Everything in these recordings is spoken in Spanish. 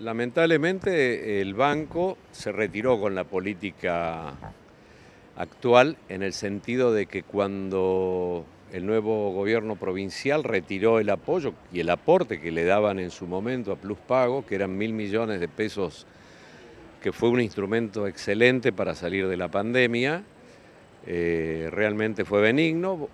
Lamentablemente el banco se retiró con la política actual en el sentido de que cuando el nuevo gobierno provincial retiró el apoyo y el aporte que le daban en su momento a Plus Pago, que eran mil millones de pesos, que fue un instrumento excelente para salir de la pandemia, eh, realmente fue benigno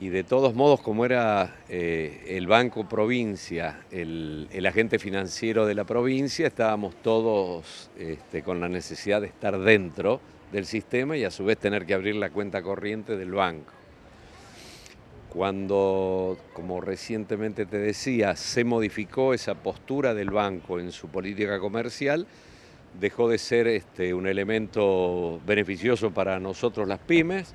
y de todos modos, como era eh, el Banco Provincia, el, agente financiero de la provincia, estábamos todos este, con la necesidad de estar dentro del sistema y a su vez tener que abrir la cuenta corriente del banco. Cuando, como recientemente te decía, se modificó esa postura del banco en su política comercial, dejó de ser este, un elemento beneficioso para nosotros las pymes,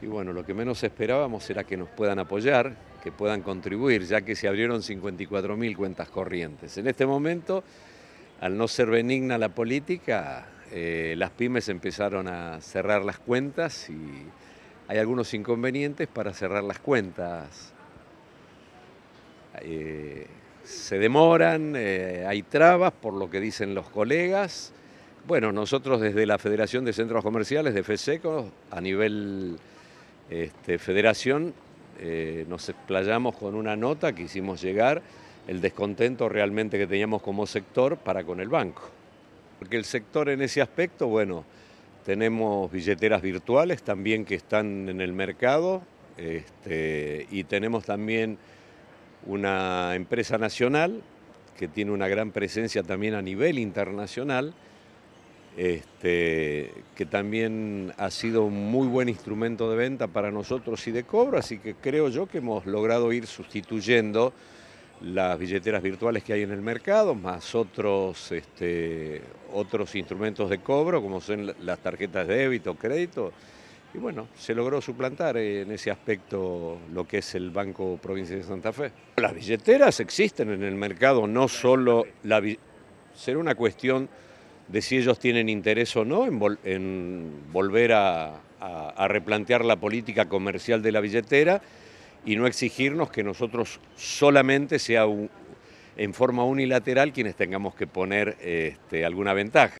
y bueno, lo que menos esperábamos era que nos puedan apoyar, que puedan contribuir, ya que se abrieron 54.000 cuentas corrientes. En este momento, al no ser benigna la política, eh, las pymes empezaron a cerrar las cuentas y hay algunos inconvenientes para cerrar las cuentas. Eh, se demoran, eh, hay trabas por lo que dicen los colegas. Bueno, nosotros desde la Federación de Centros Comerciales, de FESECO, a nivel este, federación eh, nos explayamos con una nota que hicimos llegar el descontento realmente que teníamos como sector para con el banco. Porque el sector en ese aspecto, bueno, tenemos billeteras virtuales también que están en el mercado este, y tenemos también una empresa nacional que tiene una gran presencia también a nivel internacional este, que también ha sido un muy buen instrumento de venta para nosotros y de cobro, así que creo yo que hemos logrado ir sustituyendo las billeteras virtuales que hay en el mercado, más otros, este, otros instrumentos de cobro, como son las tarjetas de débito, crédito. Y bueno, se logró suplantar en ese aspecto lo que es el Banco Provincia de Santa Fe. Las billeteras existen en el mercado, no solo la... Será una cuestión de si ellos tienen interés o no en, volver a, replantear la política comercial de la billetera y no exigirnos que nosotros solamente sea en forma unilateral quienes tengamos que poner este, alguna ventaja.